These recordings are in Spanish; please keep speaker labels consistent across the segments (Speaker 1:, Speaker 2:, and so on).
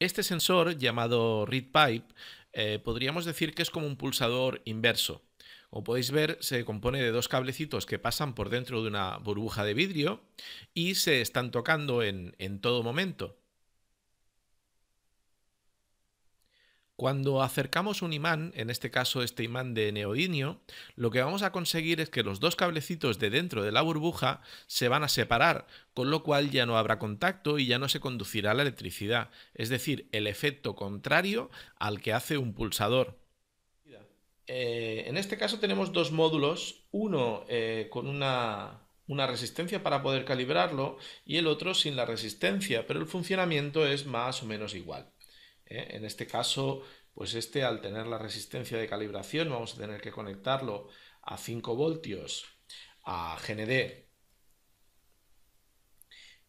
Speaker 1: Este sensor, llamado ReadPipe, Pipe, eh, podríamos decir que es como un pulsador inverso. Como podéis ver, se compone de dos cablecitos que pasan por dentro de una burbuja de vidrio y se están tocando en todo momento. Cuando acercamos un imán, en este caso este imán de neodimio, lo que vamos a conseguir es que los dos cablecitos de dentro de la burbuja se van a separar, con lo cual ya no habrá contacto y ya no se conducirá la electricidad, es decir, el efecto contrario al que hace un pulsador. Eh, en este caso tenemos dos módulos, uno eh, con una resistencia para poder calibrarlo y el otro sin la resistencia, pero el funcionamiento es más o menos igual. ¿eh? En este caso, pues este al tener la resistencia de calibración vamos a tener que conectarlo a 5 voltios a GND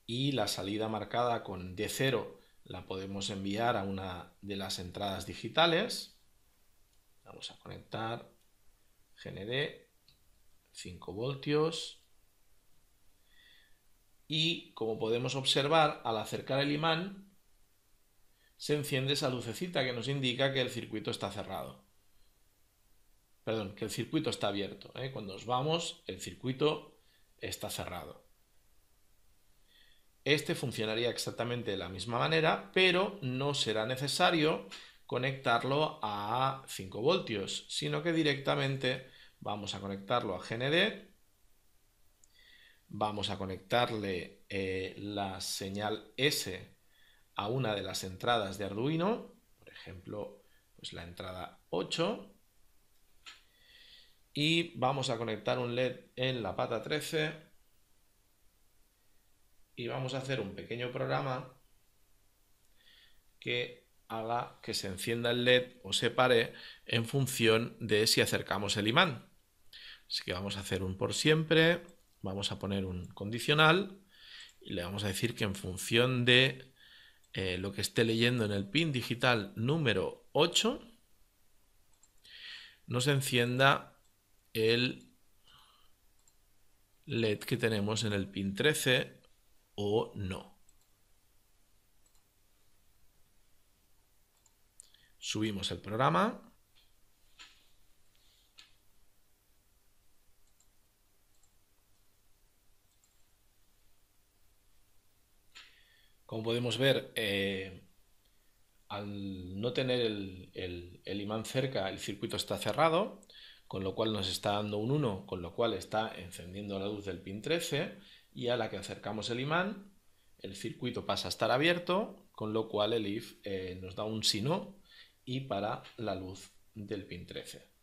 Speaker 1: y la salida marcada con D0 la podemos enviar a una de las entradas digitales. Vamos a conectar GND 5 voltios y como podemos observar al acercar el imán se enciende esa lucecita que nos indica que el circuito está cerrado. Perdón, que el circuito está abierto. ¿eh? Cuando nos vamos, el circuito está cerrado. Este funcionaría exactamente de la misma manera, pero no será necesario conectarlo a 5 voltios, sino que directamente vamos a conectarlo a GND, vamos a conectarle eh, la señal S a una de las entradas de Arduino, por ejemplo, pues la entrada 8, y vamos a conectar un LED en la pata 13 y vamos a hacer un pequeño programa que haga que se encienda el LED o se pare en función de si acercamos el imán. Así que vamos a hacer un por siempre, vamos a poner un condicional y le vamos a decir que en función de eh, lo que esté leyendo en el pin digital número 8, nos encienda el LED que tenemos en el pin 13 o no. Subimos el programa. Como podemos ver, eh, al no tener el, imán cerca, el circuito está cerrado, con lo cual nos está dando un 1, con lo cual está encendiendo la luz del pin 13 y a la que acercamos el imán, el circuito pasa a estar abierto, con lo cual el if eh, nos da un si no y para la luz del pin 13.